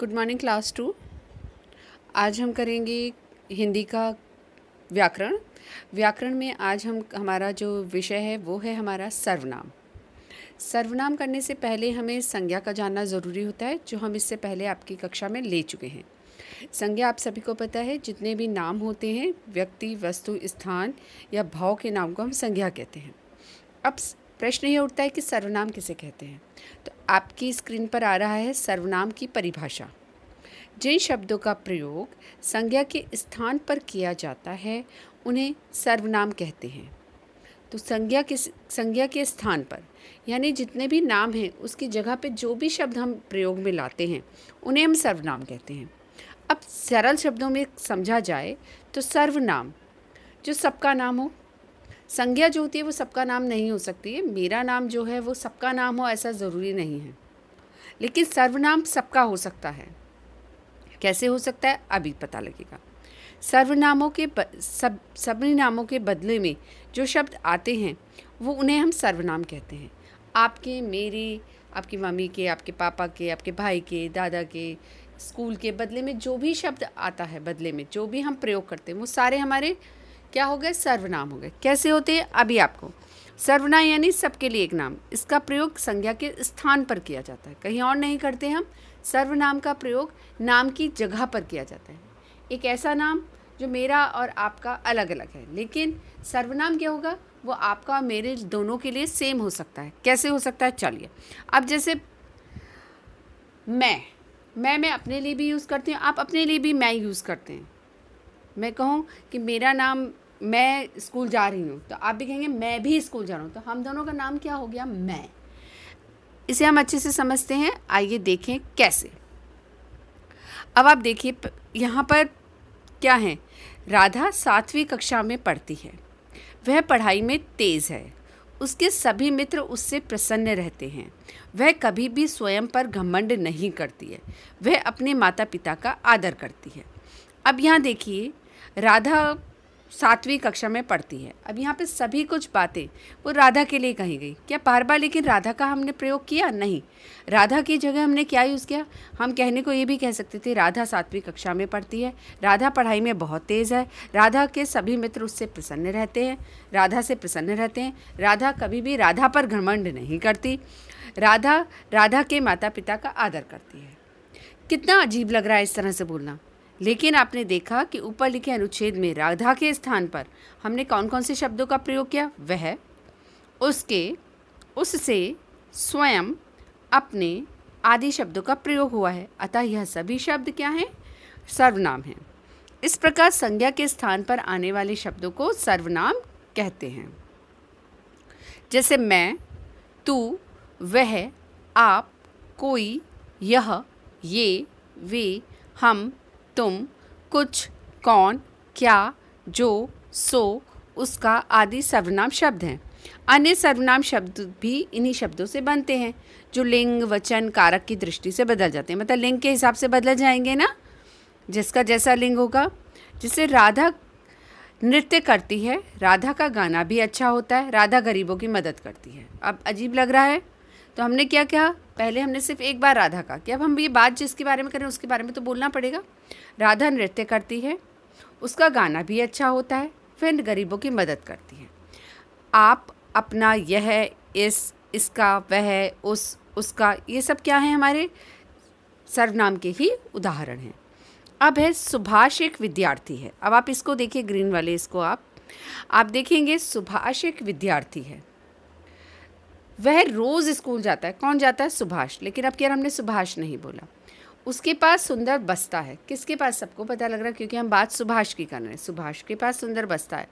good morning class to आज हम करेंगे हिंदी का व्याकरण व्याकरण में आज हम हमारा जो विषय है वो है हमारा सर्वनाम सर्वनाम करने से पहले हमें संज्ञा का जानना ज़रूरी होता है जो हम इससे पहले आपकी कक्षा में ले चुके हैं संज्ञा आप सभी को पता है जितने भी नाम होते हैं व्यक्ति वस्तु स्थान या भाव के नाम को हम संज्ञा कहते हैं अब प्रश्न ये उठता है कि सर्वनाम किसे कहते हैं तो आपकी स्क्रीन पर आ रहा है सर्वनाम की परिभाषा जिन शब्दों का प्रयोग संज्ञा के स्थान पर किया जाता है उन्हें सर्वनाम कहते हैं तो संज्ञा के संज्ञा के स्थान पर यानी जितने भी नाम हैं उसकी जगह पे जो भी शब्द हम प्रयोग में लाते हैं उन्हें हम सर्वनाम कहते हैं अब सरल शब्दों में समझा जाए तो सर्वनाम जो सबका नाम हो संज्ञा जो होती है वो सबका नाम नहीं हो सकती है मेरा नाम जो है वो सबका नाम हो ऐसा ज़रूरी नहीं है लेकिन सर्वनाम सबका हो सकता है कैसे हो सकता है अभी पता लगेगा सर्वनामों के सब सभी नामों के बदले में जो शब्द आते हैं वो उन्हें हम सर्वनाम कहते हैं आपके मेरे आपकी मम्मी के आपके पापा के आपके भाई के दादा के स्कूल के बदले में जो भी शब्द आता है बदले में जो भी हम प्रयोग करते हैं वो सारे हमारे क्या हो गए सर्वनाम हो गए कैसे होते हैं अभी आपको सर्वनाम यानी सबके लिए एक नाम इसका प्रयोग संज्ञा के स्थान पर किया जाता है कहीं और नहीं करते हम सर्वनाम का प्रयोग नाम की जगह पर किया जाता है एक ऐसा नाम जो मेरा और आपका अलग अलग है लेकिन सर्वनाम क्या होगा वो आपका और मेरे दोनों के लिए सेम हो सकता है कैसे हो सकता है चलिए अब जैसे मैं मैं मैं अपने लिए भी यूज़ करती हूँ आप अपने लिए भी मैं यूज़ करते हैं मैं कहूँ कि मेरा नाम मैं स्कूल जा रही हूँ तो आप भी कहेंगे मैं भी स्कूल जा रहा हूँ तो हम दोनों का नाम क्या हो गया मैं इसे हम अच्छे से समझते हैं आइए देखें कैसे अब आप देखिए यहाँ पर क्या है राधा सातवीं कक्षा में पढ़ती है वह पढ़ाई में तेज़ है उसके सभी मित्र उससे प्रसन्न रहते हैं वह कभी भी स्वयं पर घमंड नहीं करती है वह अपने माता पिता का आदर करती है अब यहाँ देखिए राधा सातवीं कक्षा में पढ़ती है अब यहाँ पे सभी कुछ बातें वो राधा के लिए कही गई क्या बार बार लेकिन राधा का हमने प्रयोग किया नहीं राधा की जगह हमने क्या यूज़ किया हम कहने को ये भी कह सकते थे राधा सातवीं कक्षा में पढ़ती है राधा पढ़ाई में बहुत तेज़ है राधा के सभी मित्र उससे प्रसन्न रहते हैं राधा से प्रसन्न रहते हैं राधा कभी भी राधा पर घमंड नहीं करती राधा राधा के माता पिता का आदर करती है कितना अजीब लग रहा है इस तरह से बोलना लेकिन आपने देखा कि ऊपर लिखे अनुच्छेद में राधा के स्थान पर हमने कौन कौन से शब्दों का प्रयोग किया वह उसके उससे स्वयं अपने आदि शब्दों का प्रयोग हुआ है अतः यह सभी शब्द क्या हैं सर्वनाम हैं इस प्रकार संज्ञा के स्थान पर आने वाले शब्दों को सर्वनाम कहते हैं जैसे मैं तू वह आप कोई यह ये वे हम तुम कुछ कौन क्या जो सो उसका आदि सर्वनाम शब्द हैं अन्य सर्वनाम शब्द भी इन्हीं शब्दों से बनते हैं जो लिंग वचन कारक की दृष्टि से बदल जाते हैं मतलब लिंग के हिसाब से बदल जाएंगे ना जिसका जैसा लिंग होगा जिसे राधा नृत्य करती है राधा का गाना भी अच्छा होता है राधा गरीबों की मदद करती है अब अजीब लग रहा है तो हमने क्या कहा पहले हमने सिर्फ एक बार राधा का कि अब हम ये बात जिसके बारे में करें उसके बारे में तो बोलना पड़ेगा राधा नृत्य करती है उसका गाना भी अच्छा होता है फिर गरीबों की मदद करती है आप अपना यह इस इसका वह उस उसका ये सब क्या है हमारे सर्वनाम के ही उदाहरण हैं अब है सुभाष एक विद्यार्थी है अब आप इसको देखिए ग्रीन वाले इसको आप आप देखेंगे सुभाष एक विद्यार्थी है वह रोज़ स्कूल जाता है कौन जाता है सुभाष लेकिन अब यार हमने सुभाष नहीं बोला उसके पास सुंदर बस्ता है किसके पास सबको पता लग रहा है क्योंकि हम बात सुभाष की कर रहे हैं सुभाष के पास सुंदर बस्ता है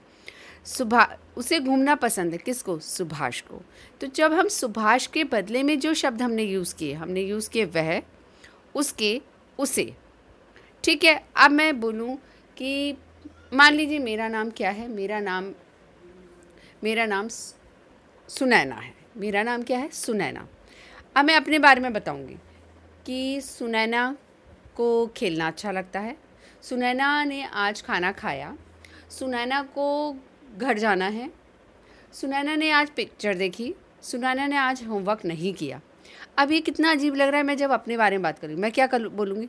सुभा उसे घूमना पसंद है किसको सुभाष को तो जब हम सुभाष के बदले में जो शब्द हमने यूज़ किए हमने यूज़ किए वह उसके उसे ठीक है अब मैं बोलूँ कि मान लीजिए मेरा नाम क्या है मेरा नाम मेरा नाम सुनैना है मेरा नाम क्या है सुनैना अब मैं अपने बारे में बताऊंगी कि सुनैना को खेलना अच्छा लगता है सुनैना ने आज खाना खाया सुनैना को घर जाना है सुनैना ने आज पिक्चर देखी सुनैना ने आज होमवर्क नहीं किया अब ये कितना अजीब लग रहा है मैं जब अपने बारे में बात करूँगी मैं क्या कर बोलूँगी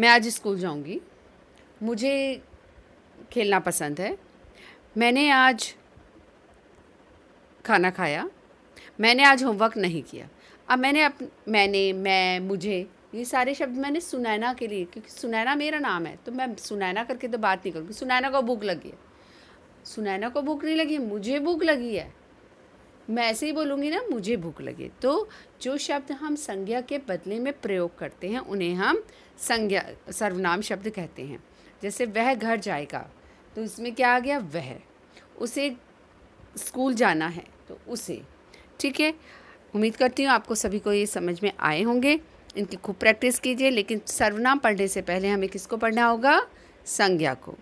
मैं आज स्कूल जाऊँगी मुझे खेलना पसंद है मैंने आज खाना खाया मैंने आज होमवर्क नहीं किया अब मैंने अप मैंने मैं मुझे ये सारे शब्द मैंने सुनैना के लिए क्योंकि सुनैना मेरा नाम है तो मैं सुनैना करके तो बात नहीं करूँगी सुनैना को भूख लगी है सुनैना को भूख नहीं लगी मुझे भूख लगी है मैं ऐसे ही बोलूँगी ना मुझे भूख लगी तो जो शब्द हम संज्ञा के बदले में प्रयोग करते हैं उन्हें हम संज्ञा सर्वनाम शब्द कहते हैं जैसे वह घर जाएगा तो इसमें क्या आ गया वह उसे स्कूल जाना है तो उसे ठीक है उम्मीद करती हूँ आपको सभी को ये समझ में आए होंगे इनकी खूब प्रैक्टिस कीजिए लेकिन सर्वनाम पढ़ने से पहले हमें किसको पढ़ना होगा संज्ञा को